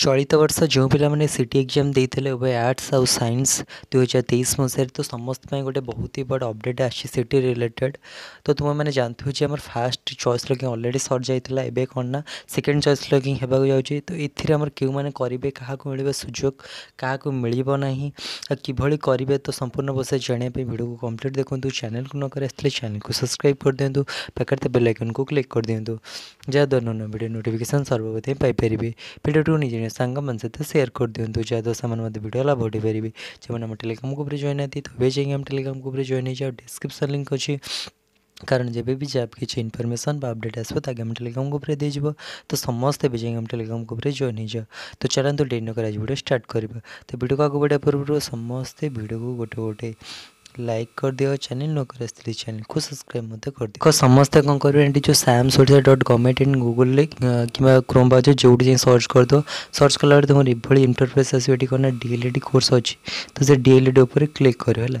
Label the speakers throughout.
Speaker 1: चलित बर्ष जो पाने एक्जाम देते उभय आर्ट्स आउ सैंस दुई हजार तेईस मसीह तो समस्त गोटे बहुत ही बड़ अबडेट आईटी रिलेटेड तो तुम मैंने जानते जो फास्ट चयस लगिंग अलरेडी सर जाता एवं कौन ना सेकेंड चयस लगिंग होगा जाए तो एमर क्यों मैंने करेंगे क्या मिले सुजोग क्या मिल कि करेंगे तो संपूर्ण बस जानापी भिड को कम्प्लीट देखते चैनल को नक आसते चैनल को सब्सक्राइब कर दिंतु पाखे बेलैकन को क्लिक कर दिंतु जहाँ दोनों भिड नोटिकेसन सर्वप्रथम पापारे भिडियो निजे मुझे सांग मन सहित सेयर कर दिंतु जहाँ सामने मत भिडियो बढ़ी पारे जो मैंने टेलीग्राम ग्रुप जॉन ना तो भी जाइए टेलीग्राम ग्रुप जॉन हो डिस्क्रिप्सन लिंक अच्छी कारण जब भी जब कि इनफर्मेशन अपडेट आसो तो आगे टेलीग्राम ग्रुप तो समस्त भी जाएंगे टेलीग्राम ग्रुप जॉन हो तो चलो डेन कर भिडियो स्टार्ट करवा तो भिड तो को आगे बढ़ा पूर्व समस्ते भिड को गोटे गोटे लाइक कर दियो चैनल न कर चैनल को सब्सक्राइब मत कर दियो समस्ते कौन करेंगे जो सैम सोचा डट गवर्नमेंट इन गूगल कि क्रोम ब्राउजर जो भी सर्च करद सर्च कला तुम ये इंटरफेस आस कौन डीएलईडी कोर्स अच्छी तो से डीएलईडी उपर क्लिक कर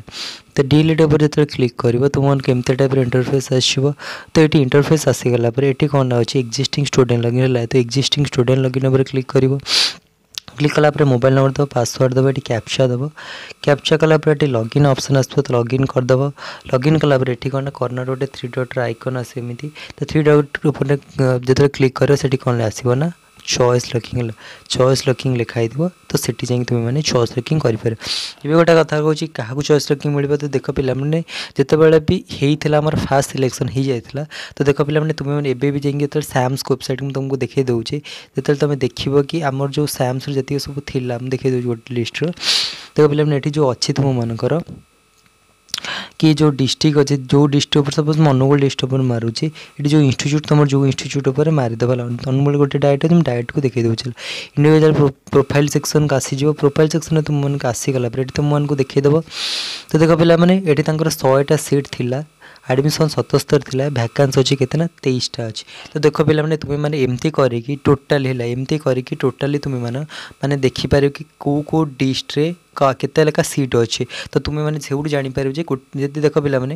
Speaker 1: तो डीएलईडी उपर जो क्लिक कर तुम केमती टाइप इंटरफेस आसो तो ये इंटरफेस आसीगला ये कौन अच्छे एक्जिट स्टूडेंट लगिन है तो एक्जिट स्टूडेंट लगिन उपर क्लिक कर କ୍ଲିକ୍ କଲାପରେ ମୋବାଇଲ୍ ନମ୍ବର ଦେବ ପାସୱାର୍ଡ଼ ଦେବ ଏଠି କ୍ୟାପ୍ଚା ଦେବ କ୍ୟାପ୍ଚା କଲାପରେ ଏଠି ଲଗ୍ଇନ୍ ଅପସନ୍ ଆସିବ ତ ଲଗ୍ଇନ୍ କରିଦେବ ଲଗ୍ଇନ୍ କଲାପରେ ଏଠି କ'ଣ କର୍ଣ୍ଣର ଗୋଟେ ଥ୍ରୀ ଡଟ୍ର ଆଇକନ୍ ଆସେ ଏମିତି ତ ଥ୍ରୀ ଡଟ୍ ଉପରେ ଯେତେବେଳେ କ୍ଲିକ୍ କରିବ ସେଠି କ'ଣ ଆସିବ ନା चॉइस लकिंग चॉइस लकिंग लिखाई थी तो सीटी जाए तुम्हें मैंने चॉइस लकिंग करें ये गोटे कथा कहूँ क्या चॉइस लकिंग मिले तो देख पे जितेबाला भी होता आम फास्ट सिलेक्शन हो जाता तो देख पे तुम्हें एबि जाए साम्स वेबसाइट मुझे तुमको देखे दूँ जो तुम देख कि आम जो साम्स जितने सब देखे दूसरी गोटे लिस्टर देख पे ये जो अच्छी तुम मानकर କି ଯେଉଁ ଡିଷ୍ଟ୍ରିକ୍ଟ ଅଛି ଯେଉଁ ଡିଷ୍ଟ୍ରିକ୍ଟ ଉପରେ ସପୋଜ୍ ମୁଁ ଅନୁଗୁଳ ଡିଷ୍ଟ୍ରିକ୍ଟ ଉପରେ ମାରୁଛି ଏଠି ଯେଉଁ ଇନଷ୍ଟିଚ୍ୟୁଟ୍ ତୁମର ଯେଉଁ ଇନଷ୍ଟିଚ୍ୟୁଟ୍ ଉପରେ ମାରିଦେବା ଅନୁଗୁଳ ଗୋଟେ ଡାଏଟ୍ ଅଛି ମୁଁ ଡାଏଟ୍କୁ ଦେଖାଇ ଦେଉଛି ଇଣ୍ଡିଭିଜୁଆଲ୍ ପ୍ରୋଫାଇଲ୍ ସେକ୍ସନ୍କୁ ଆସିଯିବ ପ୍ରୋଫାଇଲ୍ ସେକ୍ସନ୍ରେ ତୁମମାନଙ୍କୁ ଆସିଗଲା ପରେ ଏଠି ତୁମମାନଙ୍କୁ ଦେଖାଇଦେବ ତ ଦେଖ ପିଲାମାନେ ଏଠି ତାଙ୍କର ଶହେଟା ସିଟ୍ ଥିଲା ଆଡ଼ମିସନ୍ ସତସ୍ତରୀ ଥିଲା ଭ୍ୟାକାନ୍ସ ଅଛି କେତେ ନା ତେଇଶଟା ଅଛି ତ ଦେଖ ପିଲାମାନେ ତୁମେମାନେ ଏମିତି କରିକି ଟୋଟାଲି ହେଲା ଏମିତି କରିକି ଟୋଟାଲି ତୁମେମାନେ ମାନେ ଦେଖିପାରିବ କି କେଉଁ କେଉଁ ଡିଷ୍ଟ୍ରେ କେତେ ଲେଖା ସିଟ୍ ଅଛି ତ ତୁମେମାନେ ସେଉଠୁ ଜାଣିପାରିବ ଯେ ଯଦି ଦେଖ ପିଲାମାନେ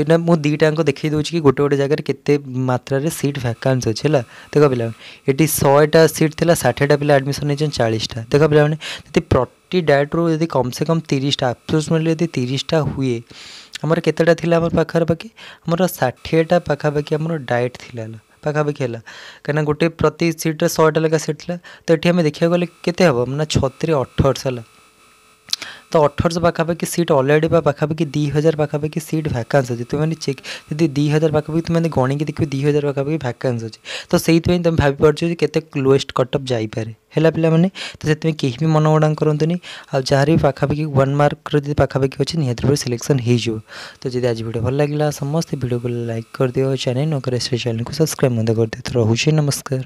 Speaker 1: ଏଇଟା ମୁଁ ଦୁଇଟାଙ୍କ ଦେଖାଇ ଦେଉଛି କି ଗୋଟେ ଗୋଟେ ଜାଗାରେ କେତେ ମାତ୍ରାରେ ସିଟ୍ ଭ୍ୟାକାନ୍ସ ଅଛି ହେଲା ଦେଖ ପିଲାମାନେ ଏଠି ଶହେଟା ସିଟ୍ ଥିଲା ଷାଠିଏଟା ପିଲା ଆଡ଼ମିସନ୍ ନେଇଛନ୍ତି ଚାଳିଶଟା ଦେଖ ପିଲାମାନେ ଯଦି ପ୍ରତି ଡାଏଟ୍ରୁ ଯଦି କମ୍ ସେ କମ୍ ତିରିଶଟା ଆପ୍ରୋକ୍ସିମେଟଲି ଯଦି ତିରିଶଟା ହୁଏ ଆମର କେତେଟା ଥିଲା ଆମର ପାଖାପାଖି ଆମର ଷାଠିଏଟା ପାଖାପାଖି ଆମର ଡାଏଟ୍ ଥିଲା ପାଖାପାଖି ହେଲା କାହିଁକିନା ଗୋଟେ ପ୍ରତି ସିଟ୍ରେ ଶହେଟା ଲେଖା ସିଟ୍ ଥିଲା ତ ଏଠି ଆମେ ଦେଖିବାକୁ ଗଲେ କେତେ ହେବ ନା ଛତିରେ ଅଠରଶହ ହେଲା তো অঠরশো পাখাপাখি সিট অলরেডি বা পাখাপাখি দুই হাজার পাখাপাখি সিট ভ্যাকান্স ଅଛି ତୁମେମାନେ ଚେକ୍ ଯଦି ଦୁଇ ହଜାର ପାଖାପାଖି ତୁମେମାନେ ଗଣିକି ଦେଖିବ ଦୁଇ ହଜାର ପାଖାପାଖି ଭ୍ୟାକାନ୍ସ ଅଛି ତ ସେଇଥିପାଇଁ ତୁମେ ଭାବିପାରୁଛ ଯେ କେତେ ଲୋଏଷ୍ଟ କଟଅଫ୍ ଯାଇପାରେ ହେଲା ପିଲାମାନେ ତ ସେଥିପାଇଁ କେହି ବି ମନ ଉଡ଼ାଣ କରନ୍ତୁନି ଆଉ ଯାହାର ବି ପାଖାପାଖି ୱାନ୍ ମାର୍କର ଯଦି ପାଖାପାଖି ଅଛି ନିହାତି ଭାବରେ ସିଲେକ୍ସନ୍ ହେଇଯିବ ତ ଯଦି ଆଜି ଭିଡ଼ିଓ ଭଲ ଲାଗିଲା ସମସ୍ତେ ଭିଡ଼ିଓକୁ ଲାଇକ୍ କରିଦିଅ ଚ୍ୟାନେଲ୍ ନକରେ ସେ ଚ୍ୟାନେଲ୍କୁ ସବସ୍କ୍ରାଇବ୍ ମଧ୍ୟ କରିଦିଅ ରହୁଛି ନମସ୍କାର